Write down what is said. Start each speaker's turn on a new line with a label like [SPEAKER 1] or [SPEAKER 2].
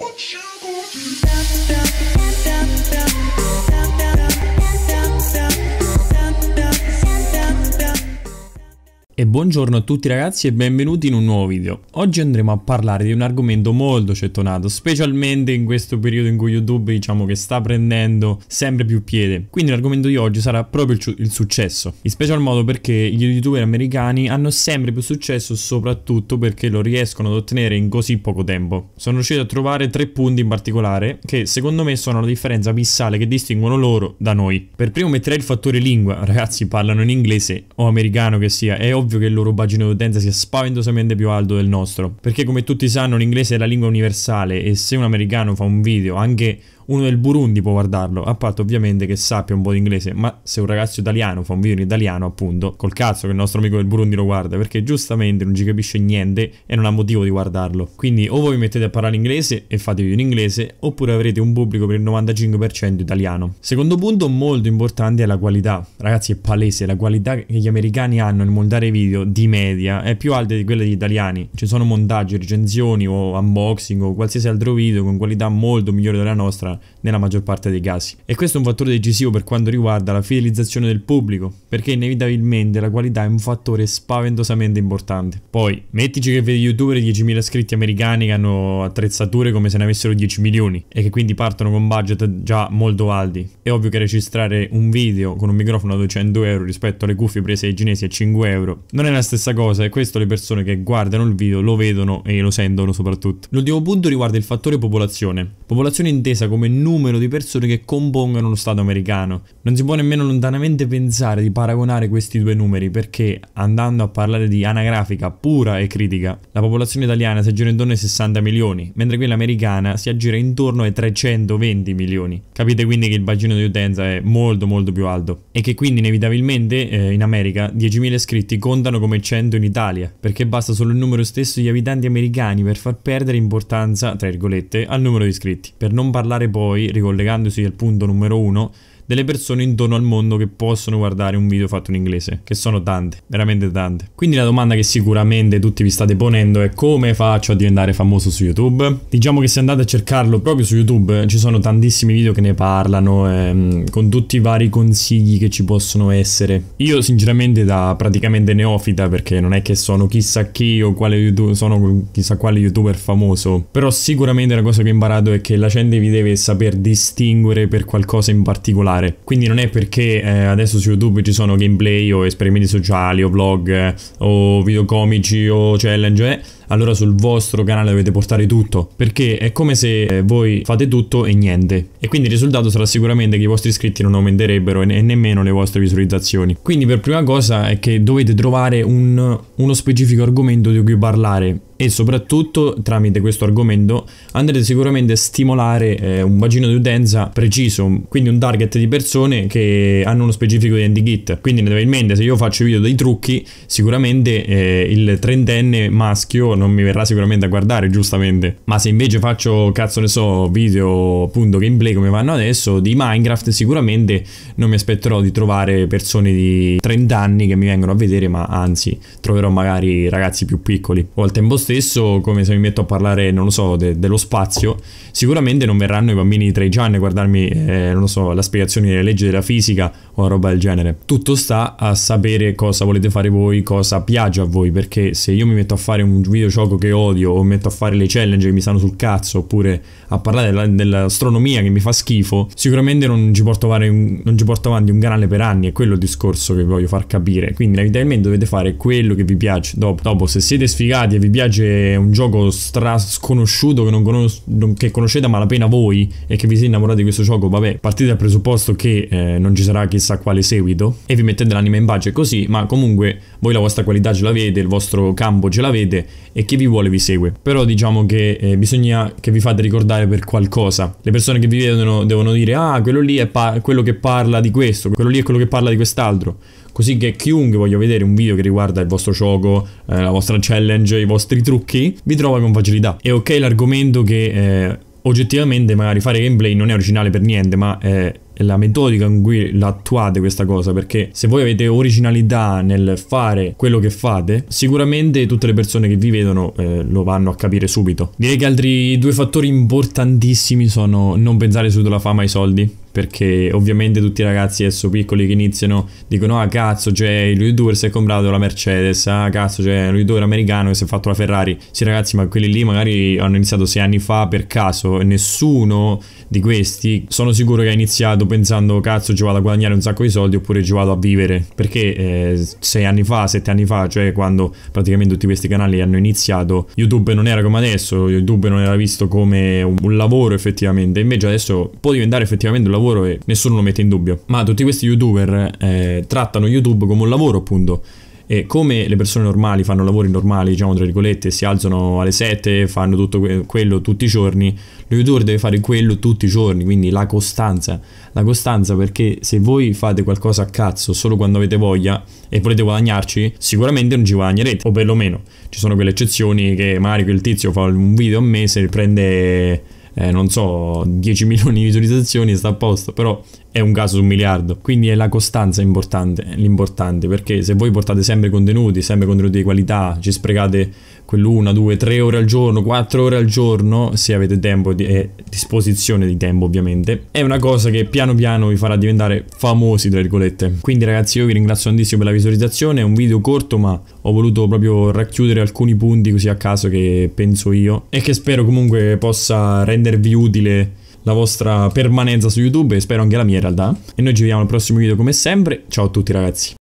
[SPEAKER 1] What you gonna do? E buongiorno a tutti ragazzi e benvenuti in un nuovo video. Oggi andremo a parlare di un argomento molto cettonato, specialmente in questo periodo in cui YouTube diciamo che sta prendendo sempre più piede. Quindi l'argomento di oggi sarà proprio il, il, successo, in special modo perché gli youtuber americani hanno sempre più successo soprattutto perché lo riescono ad ottenere in così poco tempo. Sono riuscito a trovare tre punti in particolare che secondo me sono la differenza abissale che distinguono loro da noi. Per primo metterei il fattore lingua, ragazzi parlano in inglese o americano che sia, è ovvio ovvio che il loro bacino d'utenza sia spaventosamente più alto del nostro, perché come tutti sanno l'inglese è la lingua universale e se un americano fa un video, anche uno del Burundi può guardarlo, a patto ovviamente che sappia un po' di inglese, ma se un ragazzo italiano fa un video in italiano, appunto, col cazzo che il nostro amico del Burundi lo guarda, perché giustamente non ci capisce niente e non ha motivo di guardarlo. Quindi o voi vi mettete a parlare inglese e fate video in inglese, oppure avrete un pubblico per il 95% italiano. Secondo punto molto importante è la qualità. Ragazzi, è palese, la qualità che gli americani hanno nel montare video di media è più alta di quella degli italiani. Ci sono montaggi, recensioni o unboxing o qualsiasi altro video con qualità molto migliore della nostra nella maggior parte dei casi. E questo è un fattore decisivo per quanto riguarda la fidelizzazione del pubblico, perché inevitabilmente la qualità è un fattore spaventosamente importante. Poi, mettici che vedi youtuber 10.000 iscritti americani che hanno attrezzature come se ne avessero 10 milioni e che quindi partono con budget già molto alti. È ovvio che registrare un video con un microfono a 200 euro rispetto alle cuffie prese ai cinesi a 5 euro non è la stessa cosa e questo le persone che guardano il video lo vedono e lo sentono soprattutto. L'ultimo punto riguarda il fattore popolazione. Popolazione intesa come come numero di persone che compongono lo Stato americano. Non si può nemmeno lontanamente pensare di paragonare questi due numeri perché, andando a parlare di anagrafica pura e critica, la popolazione italiana si aggira intorno ai 60 milioni, mentre quella americana si aggira intorno ai 320 milioni. Capite quindi che il bacino di utenza è molto molto più alto e che quindi inevitabilmente eh, in America 10.000 iscritti contano come 100 in Italia, perché basta solo il numero stesso di abitanti americani per far perdere importanza, tra virgolette, al numero di iscritti, per non parlare poi poi, ricollegandosi al punto numero uno, delle persone intorno al mondo che possono guardare un video fatto in inglese, che sono tante, veramente tante. Quindi la domanda che sicuramente tutti vi state ponendo è come faccio a diventare famoso su YouTube? Diciamo che se andate a cercarlo proprio su YouTube eh, ci sono tantissimi video che ne parlano, ehm, con tutti i vari consigli che ci possono essere. Io sinceramente da praticamente neofita, perché non è che sono chissà chi o quale YouTube, sono chissà quale youtuber famoso, però sicuramente la cosa che ho imparato è che la gente vi deve saper distinguere per qualcosa in particolare fare. Quindi non è perché eh, adesso su YouTube ci sono gameplay o esperimenti sociali o vlog eh, o video comici o challenge, eh, allora sul vostro canale dovete portare tutto, perché è come se eh, voi fate tutto e niente. E quindi il risultato sarà sicuramente che i vostri iscritti non aumenterebbero e, nemmeno le vostre visualizzazioni. Quindi per prima cosa è che dovete trovare un, uno specifico argomento di cui parlare e soprattutto tramite questo argomento andrete sicuramente a stimolare eh, un bacino di utenza preciso, quindi un target di persone che hanno uno specifico identity kit. Quindi naturalmente se io faccio video dei trucchi, sicuramente eh, il trentenne maschio non mi verrà sicuramente a guardare, giustamente. Ma se invece faccio, cazzo ne so, video appunto gameplay come vanno adesso di Minecraft, sicuramente non mi aspetterò di trovare persone di 30 anni che mi vengono a vedere, ma anzi troverò magari ragazzi più piccoli. O al tempo stesso, come se mi metto a parlare, non lo so, de dello spazio, sicuramente non verranno i bambini di 13 anni a guardarmi, eh, non lo so, la spiegazione delle leggi della fisica o roba del genere. Tutto sta a sapere cosa volete fare voi, cosa piace a voi, perché se io mi metto a fare un video gioco che odio o metto a fare le challenge che mi stanno sul cazzo oppure a parlare della, dell'astronomia che mi fa schifo, sicuramente non ci, porto avanti, non ci porto avanti un canale per anni, è quello il discorso che voglio far capire. Quindi inevitabilmente dovete fare quello che vi piace. Dopo, dopo se siete sfigati e vi piace un gioco stra sconosciuto che, non conos- non, che conoscete a malapena voi e che vi siete innamorati di questo gioco, vabbè, partite dal presupposto che eh, non ci sarà chissà quale seguito e vi mettete l'anima in pace così, ma comunque voi la vostra qualità ce l'avete, il vostro campo ce l'avete e chi vi vuole vi segue. Però diciamo che eh, bisogna che vi fate ricordare per qualcosa. Le persone che vi vedono devono dire ah quello lì è quello che parla di questo, quello lì è quello che parla di quest'altro. Così che chiunque voglia vedere un video che riguarda il vostro gioco, eh, la vostra challenge, i vostri trucchi, vi trova con facilità. È ok l'argomento che... Eh, oggettivamente magari fare gameplay non è originale per niente, ma eh, la metodica con cui la attuate questa cosa, perché se voi avete originalità nel fare quello che fate, sicuramente tutte le persone che vi vedono eh, lo vanno a capire subito. Direi che altri due fattori importantissimi sono non pensare subito alla fama e ai soldi perché ovviamente tutti i ragazzi adesso piccoli che iniziano dicono ah cazzo c'è cioè, lui Dore si è comprato la Mercedes, ah cazzo c'è cioè, lui Dore americano che si è fatto la Ferrari, sì ragazzi ma quelli lì magari hanno iniziato sei anni fa per caso e nessuno di questi sono sicuro che ha iniziato pensando cazzo ci vado a guadagnare un sacco di soldi oppure ci vado a vivere perché eh, sei anni fa, sette anni fa cioè quando praticamente tutti questi canali hanno iniziato YouTube non era come adesso, YouTube non era visto come un, un lavoro effettivamente invece adesso può diventare effettivamente un lavoro lavoro e nessuno lo mette in dubbio. Ma tutti questi youtuber eh, trattano YouTube come un lavoro, appunto. E come le persone normali fanno lavori normali, diciamo tra virgolette, si alzano alle 7, fanno tutto quello tutti i giorni, lo youtuber deve fare quello tutti i giorni, quindi la costanza. La costanza perché se voi fate qualcosa a cazzo solo quando avete voglia e volete guadagnarci, sicuramente non ci guadagnerete, o perlomeno ci sono quelle eccezioni che magari quel tizio fa un video al mese e prende eh, non so, 10 milioni di visualizzazioni sta a posto, però è un caso su un miliardo. Quindi è la costanza importante, l'importante, perché se voi portate sempre contenuti, sempre contenuti di qualità, ci sprecate quell'una, due, tre ore al giorno, quattro ore al giorno, se avete tempo e eh, disposizione di tempo ovviamente, è una cosa che piano piano vi farà diventare famosi, tra virgolette. Quindi ragazzi io vi ringrazio tantissimo per la visualizzazione, è un video corto ma ho voluto proprio racchiudere alcuni punti così a caso che penso io e che spero comunque possa rendere rendervi utile la vostra permanenza su YouTube e spero anche la mia in realtà. E noi ci vediamo al prossimo video come sempre. Ciao a tutti ragazzi.